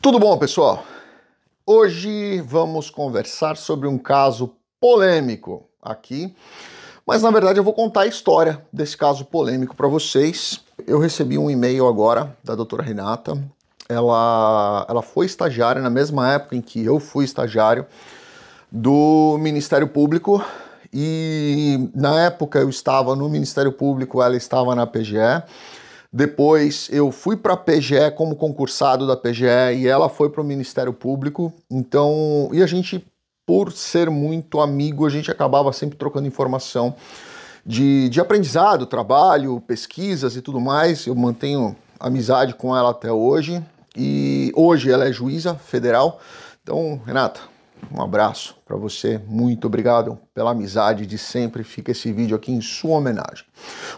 Tudo bom, pessoal? Hoje vamos conversar sobre um caso polêmico aqui, mas na verdade eu vou contar a história desse caso polêmico para vocês. Eu recebi um e-mail agora da doutora Renata. Ela, ela foi estagiária na mesma época em que eu fui estagiário do Ministério Público e na época eu estava no Ministério Público, ela estava na PGE. Depois eu fui para a PGE como concursado da PGE e ela foi para o Ministério Público. Então, e a gente, por ser muito amigo, a gente acabava sempre trocando informação de, de aprendizado, trabalho, pesquisas e tudo mais. Eu mantenho amizade com ela até hoje. E hoje ela é juíza federal. Então, Renata, um abraço para você, muito obrigado pela amizade de sempre. Fica esse vídeo aqui em sua homenagem.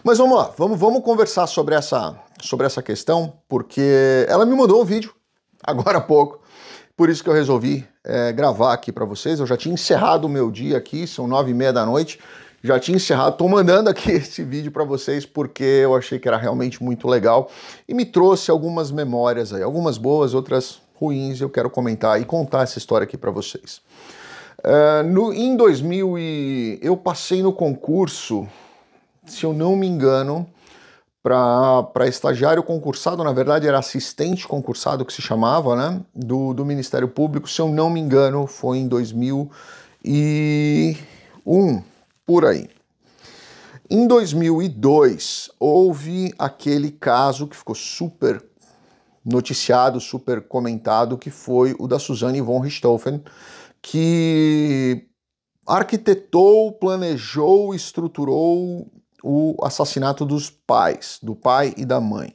Mas vamos lá, vamos, vamos conversar sobre essa, sobre essa questão, porque ela me mandou um vídeo agora há pouco, por isso que eu resolvi é, gravar aqui para vocês. Eu já tinha encerrado o meu dia aqui, são nove e meia da noite, já tinha encerrado. Estou mandando aqui esse vídeo para vocês porque eu achei que era realmente muito legal e me trouxe algumas memórias aí, algumas boas, outras ruins, eu quero comentar e contar essa história aqui para vocês. Uh, no, em 2000 e, eu passei no concurso, se eu não me engano, para estagiário concursado, na verdade era assistente concursado que se chamava, né, do, do Ministério Público, se eu não me engano, foi em 2001, por aí. Em 2002, houve aquele caso que ficou super noticiado, super comentado, que foi o da Suzanne von Richthofen, que arquitetou, planejou, estruturou o assassinato dos pais, do pai e da mãe,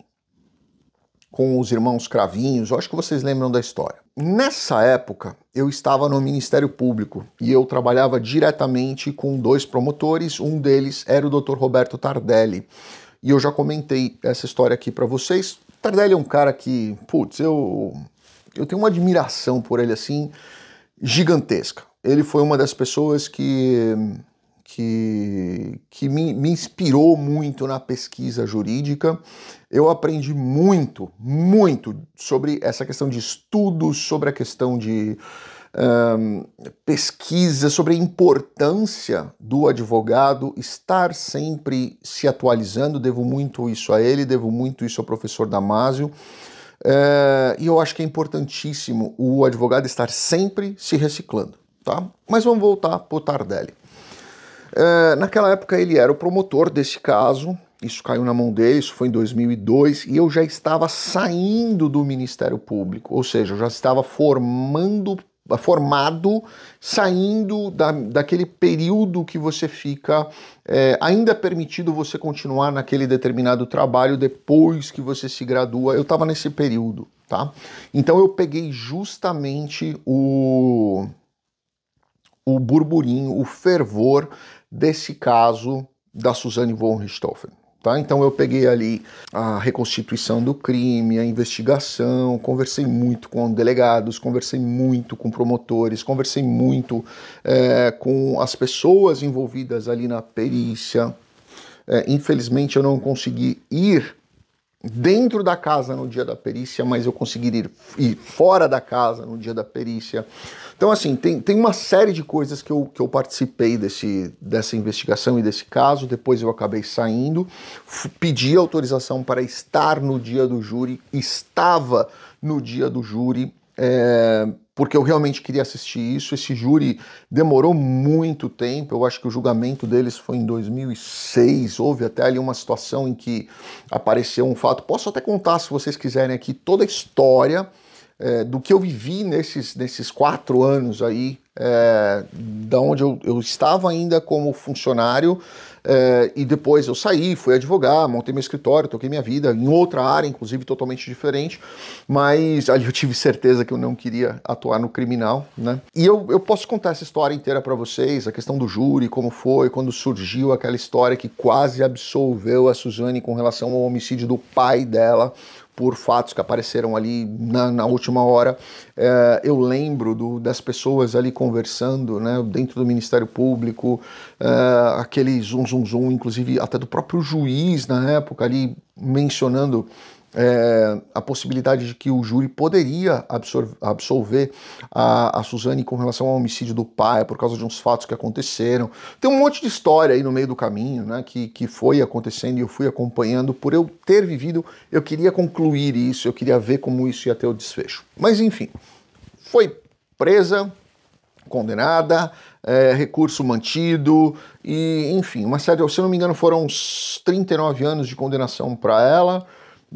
com os irmãos Cravinhos. Eu acho que vocês lembram da história. Nessa época, eu estava no Ministério Público e eu trabalhava diretamente com dois promotores. Um deles era o Dr. Roberto Tardelli. E eu já comentei essa história aqui para vocês. Tardelli é um cara que, putz, eu, eu tenho uma admiração por ele assim, gigantesca. Ele foi uma das pessoas que, que, que me, me inspirou muito na pesquisa jurídica. Eu aprendi muito, muito sobre essa questão de estudos, sobre a questão de um, pesquisa sobre a importância do advogado estar sempre se atualizando. Devo muito isso a ele, devo muito isso ao professor Damasio. Eh, e eu acho que é importantíssimo o advogado estar sempre se reciclando, tá? Mas vamos voltar para o Tardelli. Eh, naquela época ele era o promotor desse caso, isso caiu na mão dele, isso foi em 2002, e eu já estava saindo do Ministério Público, ou seja, eu já estava formando formado saindo da, daquele período que você fica, é, ainda é permitido você continuar naquele determinado trabalho depois que você se gradua. Eu estava nesse período, tá? Então eu peguei justamente o, o burburinho, o fervor desse caso da Suzanne von Richthofen. Tá? Então eu peguei ali a reconstituição do crime, a investigação, conversei muito com delegados, conversei muito com promotores, conversei muito é, com as pessoas envolvidas ali na perícia. É, infelizmente eu não consegui ir dentro da casa no dia da perícia, mas eu conseguir ir, ir fora da casa no dia da perícia. Então, assim, tem, tem uma série de coisas que eu, que eu participei desse, dessa investigação e desse caso. Depois eu acabei saindo, pedi autorização para estar no dia do júri, estava no dia do júri. É, porque eu realmente queria assistir isso. Esse júri demorou muito tempo, eu acho que o julgamento deles foi em 2006. Houve até ali uma situação em que apareceu um fato. Posso até contar, se vocês quiserem aqui, toda a história é, do que eu vivi nesses, nesses quatro anos aí é, da onde eu, eu, estava ainda como funcionário é, e depois eu saí, fui advogar, montei meu escritório, toquei minha vida em outra área, inclusive totalmente diferente, mas ali eu tive certeza que eu não queria atuar no criminal, né? E eu, eu posso contar essa história inteira para vocês, a questão do júri, como foi, quando surgiu aquela história que quase absolveu a Suzane com relação ao homicídio do pai dela, por fatos que apareceram ali na, na última hora. É, eu lembro do, das pessoas ali conversando, né, dentro do Ministério Público, é, hum. aquele zoom, zoom, zoom, inclusive até do próprio juiz na época ali mencionando é, a possibilidade de que o júri poderia absolver a, a Suzane com relação ao homicídio do pai, por causa de uns fatos que aconteceram. Tem um monte de história aí no meio do caminho, né, que, que foi acontecendo e eu fui acompanhando. Por eu ter vivido, eu queria concluir isso, eu queria ver como isso ia ter o desfecho. Mas enfim, foi presa, condenada, é, recurso mantido, e enfim, uma série, se eu não me engano, foram uns 39 anos de condenação para ela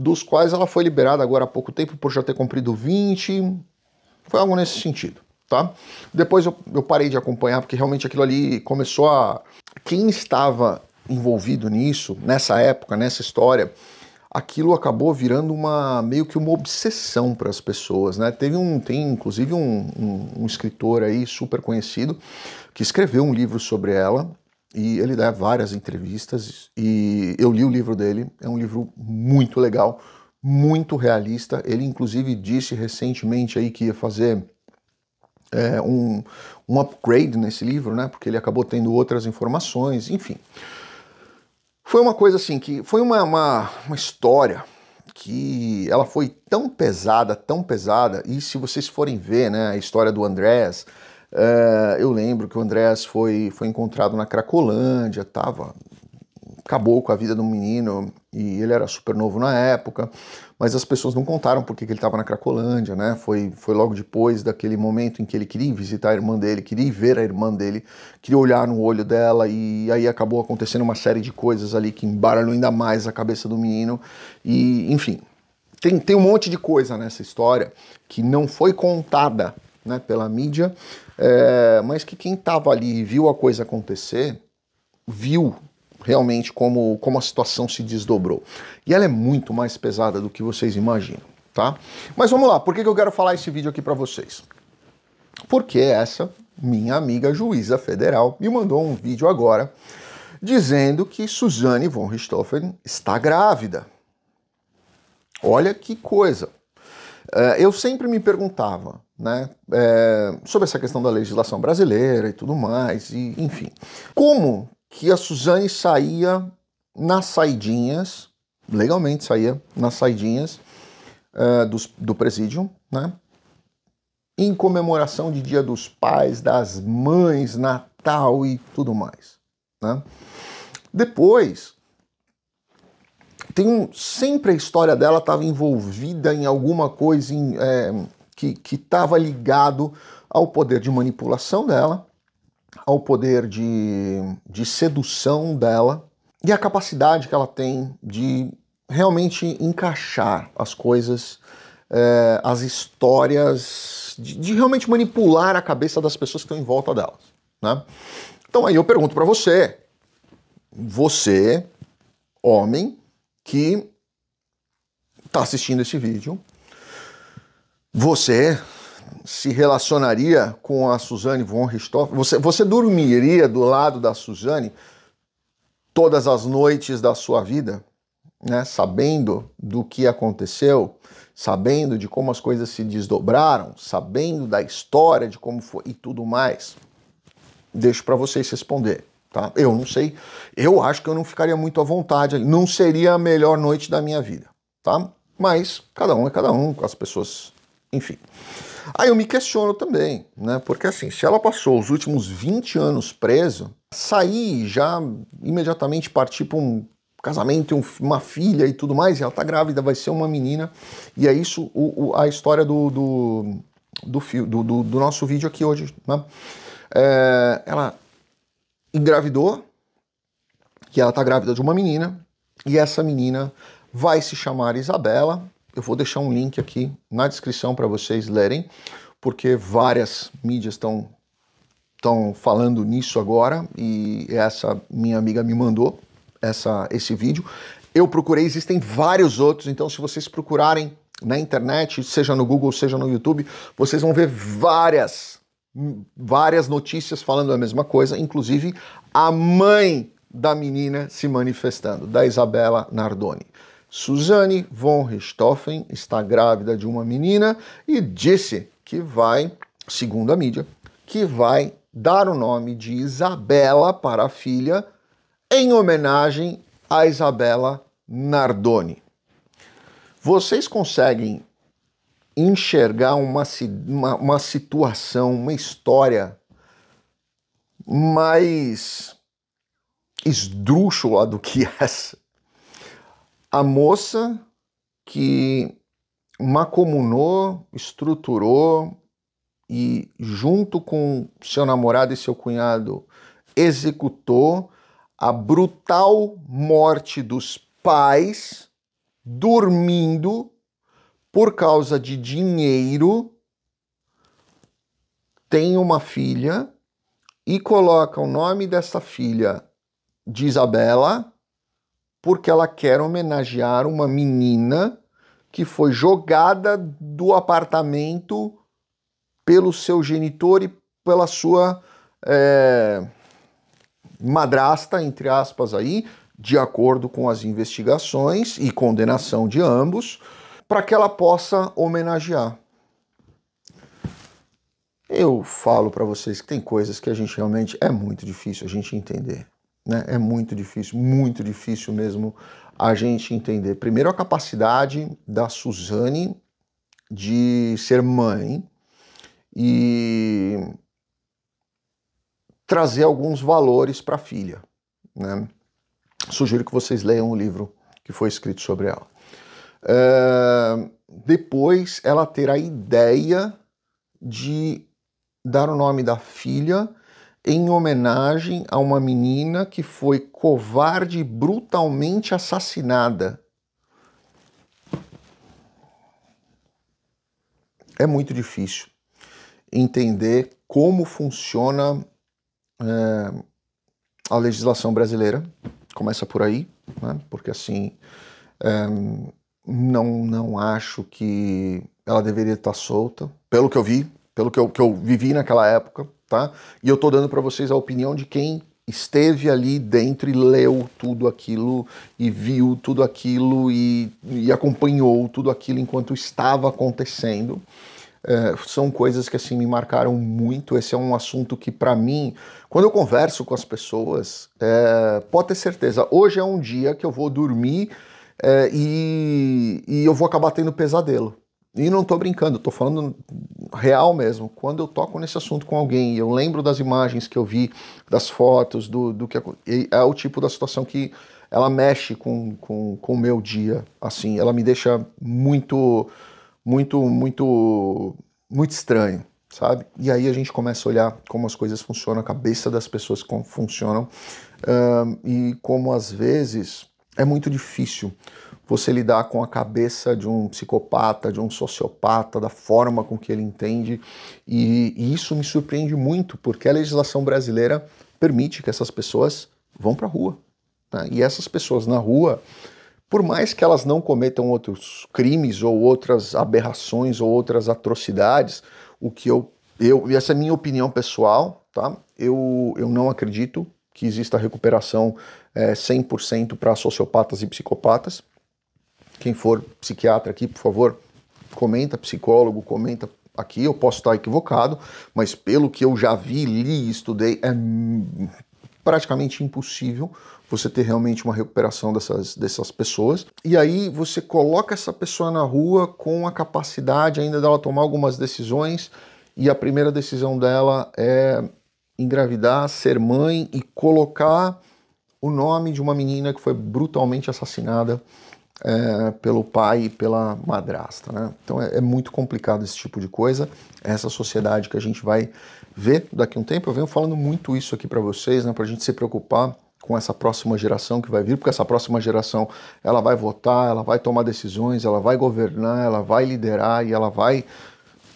dos quais ela foi liberada agora há pouco tempo por já ter cumprido 20. Foi algo nesse sentido, tá? Depois eu, eu parei de acompanhar, porque realmente aquilo ali começou a. Quem estava envolvido nisso, nessa época, nessa história, aquilo acabou virando uma meio que uma obsessão para as pessoas, né? Teve um, tem inclusive um, um, um, escritor aí super conhecido que escreveu um livro sobre ela e ele dá várias entrevistas e eu li o livro dele, é um livro muito legal, muito realista. Ele inclusive disse recentemente aí que ia fazer é, um, um upgrade nesse livro, né? Porque ele acabou tendo outras informações, enfim. Foi uma coisa assim que foi uma, uma, uma história que ela foi tão pesada, tão pesada, e se vocês forem ver né, a história do Andrés, eh, eu lembro que o Andrés foi, foi encontrado na Cracolândia, tava, acabou com a vida do menino e ele era super novo na época, mas as pessoas não contaram porque que ele estava na Cracolândia, né? Foi, foi logo depois daquele momento em que ele queria visitar a irmã dele, queria ver a irmã dele, queria olhar no olho dela e aí acabou acontecendo uma série de coisas ali que embaralhou ainda mais a cabeça do menino e, enfim, tem, tem um monte de coisa nessa história que não foi contada né, pela mídia, é, mas que quem estava ali e viu a coisa acontecer, viu realmente como, como a situação se desdobrou. E ela é muito mais pesada do que vocês imaginam, tá? Mas vamos lá, por que, que eu quero falar esse vídeo aqui para vocês? Porque essa minha amiga juíza federal me mandou um vídeo agora dizendo que Suzane von Richthofen está grávida. Olha que coisa. É, eu sempre me perguntava né, é, sobre essa questão da legislação brasileira e tudo mais, e enfim. Como que a Suzane saía nas saidinhas, legalmente saía nas saidinhas é, do, do presídio, né? Em comemoração de Dia dos Pais, das Mães, Natal e tudo mais, né? Depois, tem um, sempre a história dela estava envolvida em alguma coisa em, é, que estava ligado ao poder de manipulação dela, ao poder de, de sedução dela e a capacidade que ela tem de realmente encaixar as coisas, é, as histórias, de, de, realmente manipular a cabeça das pessoas que estão em volta delas. Né? Então aí eu pergunto para você, você, homem, que está assistindo esse vídeo, você se relacionaria com a Suzane von Richthofen? Você, você dormiria do lado da Suzane todas as noites da sua vida, né? sabendo do que aconteceu, sabendo de como as coisas se desdobraram, sabendo da história, de como foi e tudo mais? Deixo para vocês responder. Tá? Eu não sei. Eu acho que eu não ficaria muito à vontade. Não seria a melhor noite da minha vida. Tá? Mas cada um é cada um, as pessoas. Enfim. Aí eu me questiono também, né? Porque assim, se ela passou os últimos 20 anos presa, sair já imediatamente partir para um casamento, um, uma filha e tudo mais, e ela tá grávida, vai ser uma menina. E é isso o, o, a história do do, do, do, do, nosso vídeo aqui hoje, né? É, ela engravidou, que ela tá grávida de uma menina, e essa menina vai se chamar Isabela. Eu vou deixar um link aqui na descrição para vocês lerem, porque várias mídias estão estão falando nisso agora e essa minha amiga me mandou essa esse vídeo. Eu procurei, existem vários outros, então se vocês procurarem na internet, seja no Google, seja no YouTube, vocês vão ver várias várias notícias falando a mesma coisa, inclusive a mãe da menina se manifestando, da Isabela Nardoni. Suzane von Richthofen está grávida de uma menina e disse que vai, segundo a mídia, que vai dar o nome de Isabela para a filha em homenagem a Isabela Nardoni. Vocês conseguem enxergar uma, uma, uma situação, uma história mais esdrúxula do que essa. A moça que macomunou, estruturou e, junto com seu namorado e seu cunhado, executou a brutal morte dos pais dormindo por causa de dinheiro, tem uma filha e coloca o nome dessa filha de Isabela porque ela quer homenagear uma menina que foi jogada do apartamento pelo seu genitor e pela sua é, madrasta, entre aspas, aí, de acordo com as investigações e condenação de ambos para que ela possa homenagear. Eu falo para vocês que tem coisas que a gente realmente é muito difícil a gente entender. Né? É muito difícil, muito difícil mesmo a gente entender. Primeiro, a capacidade da Suzane de ser mãe e trazer alguns valores para a filha. Né? Sugiro que vocês leiam o livro que foi escrito sobre ela. É depois ela ter a ideia de dar o nome da filha em homenagem a uma menina que foi covarde e brutalmente assassinada. É muito difícil entender como funciona é, a legislação brasileira. Começa por aí, né? porque assim. É, não, não acho que ela deveria estar solta, pelo que eu vi, pelo que eu, que eu vivi naquela época, tá? E eu tô dando para vocês a opinião de quem esteve ali dentro e leu tudo aquilo e viu tudo aquilo e, e acompanhou tudo aquilo enquanto estava acontecendo. É, são coisas que assim me marcaram muito. Esse é um assunto que para mim, quando eu converso com as pessoas, é, pode ter certeza. Hoje é um dia que eu vou dormir é, e, e, eu vou acabar tendo pesadelo. E não estou brincando, estou falando real mesmo. Quando eu toco nesse assunto com alguém, eu lembro das imagens que eu vi, das fotos, do, do que é o tipo da situação que ela mexe com, com, com o meu dia, assim, ela me deixa muito, muito, muito, muito estranho, sabe? E aí a gente começa a olhar como as coisas funcionam, a cabeça das pessoas como funcionam um, e como às vezes é muito difícil você lidar com a cabeça de um psicopata, de um sociopata, da forma com que ele entende. E, e isso me surpreende muito, porque a legislação brasileira permite que essas pessoas vão para a rua. Né? E essas pessoas na rua, por mais que elas não cometam outros crimes ou outras aberrações ou outras atrocidades, o que eu, eu e essa é a minha opinião pessoal, tá? Eu, eu não acredito que exista recuperação é, 100% para sociopatas e psicopatas. Quem for psiquiatra aqui, por favor, comenta, psicólogo, comenta aqui. Eu posso estar equivocado, mas pelo que eu já vi, li e estudei, é praticamente impossível você ter realmente uma recuperação dessas, dessas pessoas. E aí você coloca essa pessoa na rua com a capacidade ainda dela tomar algumas decisões, e a primeira decisão dela é engravidar, ser mãe e colocar o nome de uma menina que foi brutalmente assassinada é, pelo pai e pela madrasta. Né? Então é, é, muito complicado esse tipo de coisa. É essa sociedade que a gente vai ver daqui a um tempo, eu venho falando muito isso aqui para vocês, né, para a gente se preocupar com essa próxima geração que vai vir, porque essa próxima geração ela vai votar, ela vai tomar decisões, ela vai governar, ela vai liderar e ela vai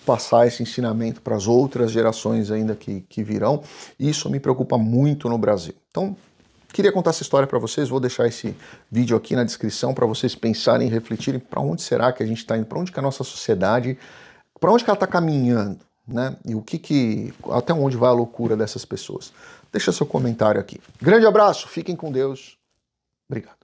passar esse ensinamento para as outras gerações ainda que, que virão. Isso me preocupa muito no Brasil. Então, queria contar essa história para vocês, vou deixar esse vídeo aqui na descrição para vocês pensarem e refletirem para onde será que a gente está indo, para onde que a nossa sociedade, para onde que ela está caminhando, né? E o que que, até onde vai a loucura dessas pessoas. Deixa seu comentário aqui. Grande abraço, fiquem com Deus. Obrigado.